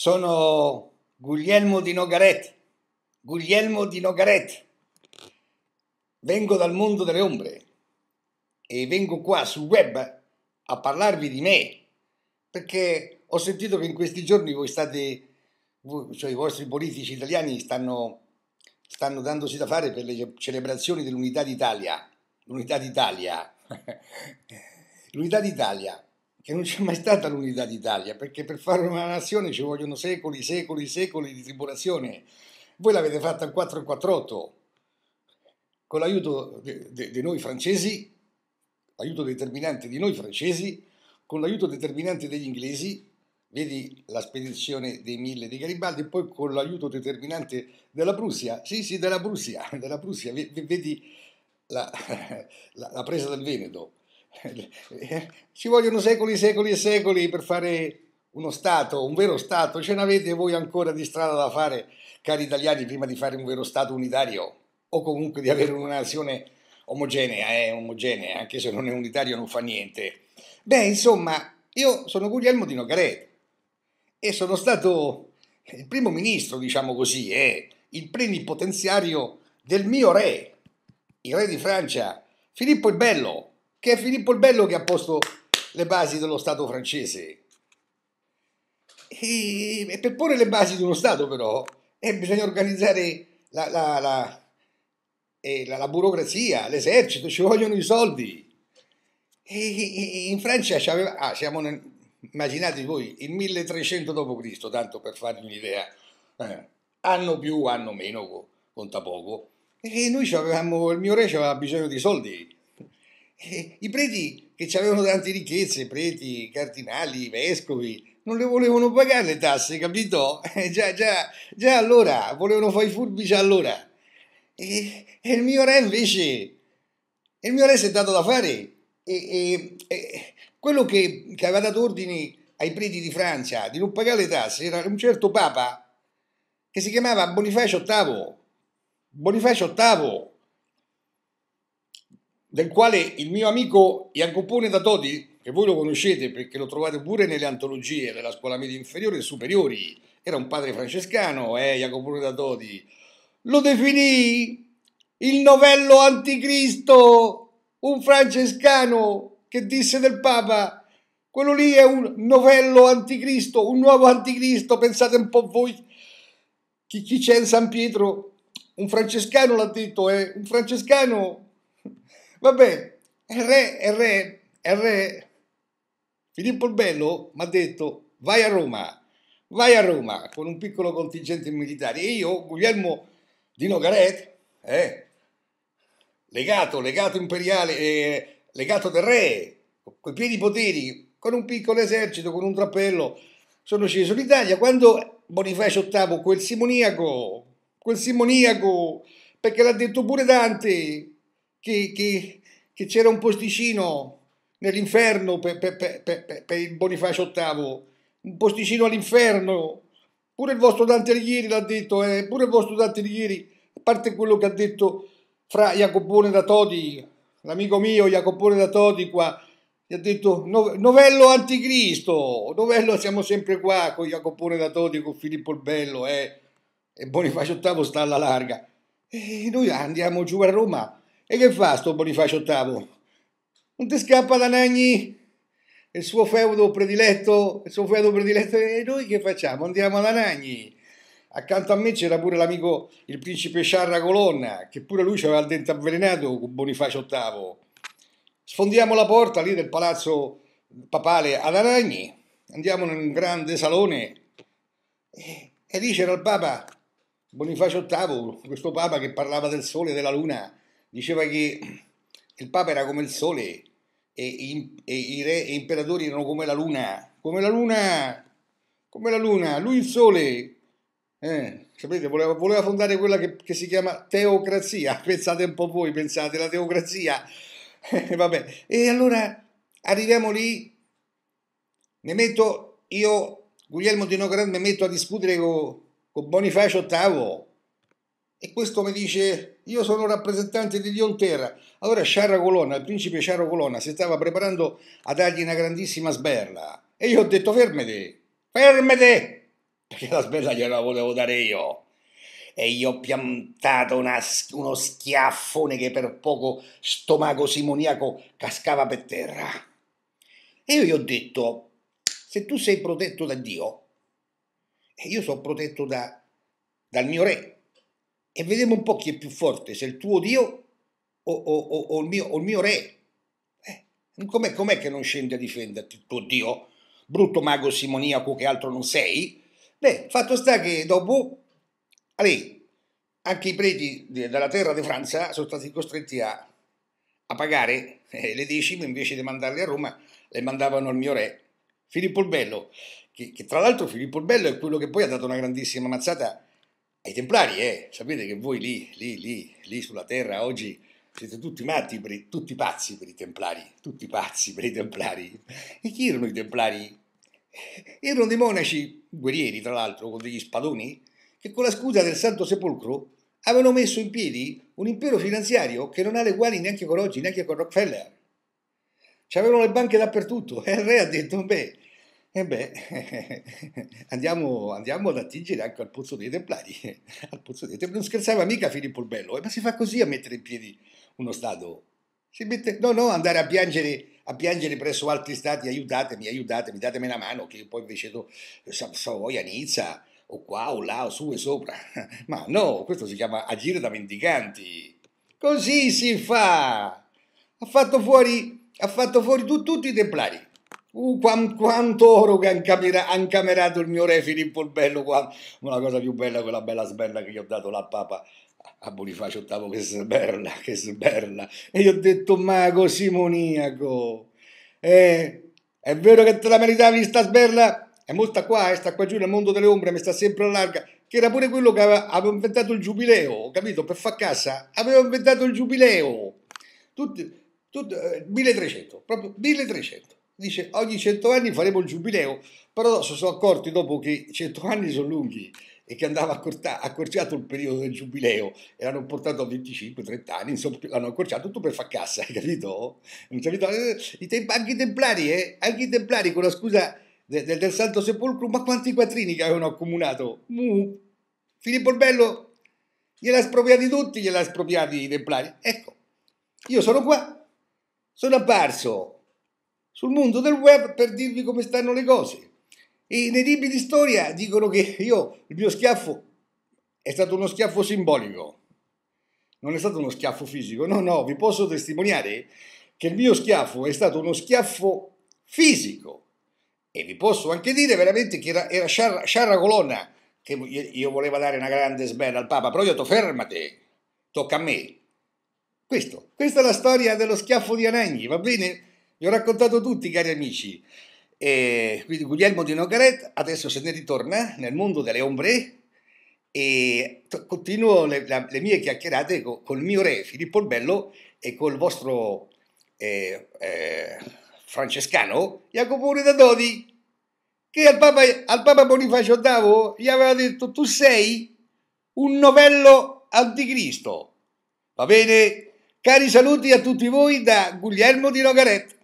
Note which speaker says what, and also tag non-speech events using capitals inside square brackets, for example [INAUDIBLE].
Speaker 1: Sono Guglielmo di Nogaretti, Guglielmo di Nogaretti. Vengo dal mondo delle ombre e vengo qua sul web a parlarvi di me perché ho sentito che in questi giorni voi state, cioè i vostri politici italiani stanno, stanno dandosi da fare per le celebrazioni dell'unità d'Italia. L'unità d'Italia. [LAUGHS] l'unità d'Italia che non c'è mai stata l'unità d'Italia, perché per fare una nazione ci vogliono secoli, secoli, secoli di tribolazione. Voi l'avete fatta in 448, con l'aiuto di noi francesi, l'aiuto determinante di noi francesi, con l'aiuto determinante degli inglesi, vedi la spedizione dei mille di Garibaldi, e poi con l'aiuto determinante della Prussia, sì sì della Prussia, [LAUGHS] della Prussia vedi la, [LAUGHS] la, la presa del Veneto, ci vogliono secoli, secoli e secoli per fare uno Stato, un vero Stato. Ce n'avete voi ancora di strada da fare, cari italiani, prima di fare un vero Stato unitario o comunque di avere una nazione omogenea, eh, omogenea, anche se non è unitario non fa niente. Beh, insomma, io sono Guglielmo di Nogaret e sono stato il primo ministro, diciamo così, eh, il plenipotenziario del mio re, il re di Francia, Filippo il Bello, che è Filippo il Bello che ha posto le basi dello Stato francese. E, e per porre le basi di uno Stato però eh, bisogna organizzare la, la, la, eh, la burocrazia, l'esercito, ci vogliono i soldi. E, in Francia c'aveva... Ah, siamo nel, immaginate voi, il 1300 d.C., tanto per farvi un'idea, eh, anno più, anno meno, conta poco. E noi avevamo, il mio re aveva bisogno di soldi eh, I preti che avevano tante ricchezze, preti, cardinali, vescovi, non le volevano pagare le tasse, capito? Eh, [LAUGHS] già, già, già allora, volevano fare i furbi già allora. E, e, il mio re invece, il mio re si è dato da fare. E, e, quello che, che aveva dato ordini ai preti di Francia di non pagare le tasse era un certo papa che si chiamava Bonifacio VIII. Bonifacio VIII del quale il mio amico Jacopone da Todi, che voi lo conoscete perché lo trovate pure nelle antologie della scuola media inferiore e superiori, era un padre francescano, eh, Jacopone da Todi, lo definì il novello anticristo, un francescano che disse del Papa, quello lì è un novello anticristo, un nuovo anticristo, pensate un po' voi, chi, chi c'è in San Pietro, un francescano l'ha detto, eh, un francescano Vabbè, il re, il re, il re Filippo il Bello mi ha detto vai a Roma, vai a Roma con un piccolo contingente militare. E io, Guglielmo di Nogaret, eh, legato, legato imperiale, eh, legato del re, con i piedi poteri, con un piccolo esercito, con un trappello, sono sceso in Italia. Quando Bonifacio VIII, quel simoniaco, quel simoniaco, perché l'ha detto pure Dante, che, che, che c'era un posticino nell'inferno per, per, per, per, il Bonifacio VIII, un posticino all'inferno, pure il vostro Dante Alighieri l'ha detto, eh, pure il vostro Dante Alighieri, a parte quello che ha detto fra Jacopone da Todi, l'amico mio Jacopone da Todi qua, gli ha detto novello anticristo, novello siamo sempre qua con Jacopone da Todi, con Filippo il Bello, eh, e Bonifacio VIII sta alla larga. E noi andiamo giù a Roma, e che fa sto Bonifacio VIII? Non ti scappa da Nagni? Il suo feudo prediletto, il suo feudo prediletto, e noi che facciamo? Andiamo da Nagni. Accanto a me c'era pure l'amico, il principe Sciarra Colonna, che pure lui aveva il dente avvelenato con Bonifacio VIII. Sfondiamo la porta lì del palazzo papale ad Anagni, andiamo in un grande salone e, e lì c'era il Papa Bonifacio VIII, questo Papa che parlava del sole e della luna diceva che il Papa era come il Sole e, i, e i re e imperatori erano come la Luna, come la Luna, come la Luna, lui il Sole. Eh, sapete, voleva, voleva, fondare quella che, che si chiama teocrazia, [LAUGHS] pensate un po' voi, pensate la teocrazia. Eh, vabbè. E allora arriviamo lì, mi metto io, Guglielmo Di Nocran, mi metto a discutere con co Bonifacio VIII e questo mi dice io sono rappresentante di Dion Terra. Allora Sciarra Colonna, il principe Sciarra Colonna, si stava preparando a dargli una grandissima sberla e io ho detto fermete, fermete, perché la sberla gliela volevo dare io. E io ho piantato una, uno schiaffone che per poco stomaco simoniaco cascava per terra. E io gli ho detto, se tu sei protetto da Dio, e io sono protetto da, dal mio re, e vediamo un po' chi è più forte, se il tuo Dio o, o, o, o il, mio, il, mio, re. Eh, com'è, com'è, che non scende a difenderti il tuo Dio, brutto mago simoniaco che altro non sei? Beh, fatto sta che dopo, allì, anche i preti della terra di Francia sono stati costretti a, a pagare eh, le decime invece di mandarle a Roma, le mandavano al mio re, Filippo il Bello, che, che tra l'altro Filippo il Bello è quello che poi ha dato una grandissima mazzata ai templari, eh, sapete che voi lì, lì, lì, lì sulla terra oggi siete tutti matti, per i, tutti pazzi per i templari, tutti pazzi per i templari. E chi erano i templari? Erano dei monaci guerrieri, tra l'altro, con degli spadoni, che con la scusa del Santo Sepolcro avevano messo in piedi un impero finanziario che non ha le uguali neanche con oggi, neanche con Rockefeller. C'avevano le banche dappertutto e eh, il re ha detto, beh, e beh, [LAUGHS] andiamo, andiamo, ad attingere anche al pozzo dei Templari. [LAUGHS] Al pozzo dei Templari. Non scherzava mica Filippo il Bello, eh, ma si fa così a mettere in piedi uno Stato. Si mette, no, no, andare a piangere, a piangere presso altri Stati, aiutatemi, aiutatemi, datemi una mano, che poi invece do a Nizza, o qua o là, o su e sopra. [LAUGHS] Ma no, questo si chiama agire da mendicanti. Così si fa! Ha fatto fuori, ha fatto fuori tu, tutti i Templari Uh, quant, quanto oro che hanno camerato il mio re Filippo il Bello qua. Una cosa più bella quella bella sberla che gli ho dato la papa a Bonifacio VIII, che sberla, che sberla. E gli ho detto, mago simoniaco, eh, è vero che te la meritavi sta sberla? E mo qua, eh, sta qua giù nel mondo delle ombre, mi sta sempre a larga. Che era pure quello che aveva, aveva inventato il giubileo, capito? Per far cassa, aveva inventato il giubileo. Tutti, tutti, eh, 1300, proprio 1300 dice ogni 100 anni faremo il giubileo, però si sono accorti dopo che 100 anni sono lunghi e che andava accorciato il periodo del giubileo e l'hanno portato a 25-30 anni, insomma l'hanno accorciato tutto per far cassa, [LAUGHS] hai capito? capito? Eh, anche i templari, eh? anche i templari con la scusa del, del, del Santo Sepolcro, ma quanti quattrini che avevano accumulato Mm. Filippo il Bello gliel'ha spropriati tutti, gliel'ha spropriati i templari. Ecco, io sono qua, sono apparso sul mondo del web per dirvi come stanno le cose. E nei libri di storia dicono che io, il mio schiaffo è stato uno schiaffo simbolico, non è stato uno schiaffo fisico. No, no, vi posso testimoniare che il mio schiaffo è stato uno schiaffo fisico. E vi posso anche dire veramente che era, era sciarra, sciarra colonna che io, volevo dare una grande sberla al Papa, però io ho detto fermate, tocca a me. Questo, questa è la storia dello schiaffo di Anagni, va bene? Vi ho raccontato tutti, cari amici. E quindi Guglielmo di Nogaret adesso se ne ritorna nel mondo delle ombre e continuo le, la, le mie chiacchierate co, col mio re Filippo il Bello e col vostro eh, eh, francescano Jacopone da Dodi che al Papa, al Papa Bonifacio VIII gli aveva detto tu sei un novello anticristo. Va bene? Cari saluti a tutti voi da Guglielmo di Nogaret.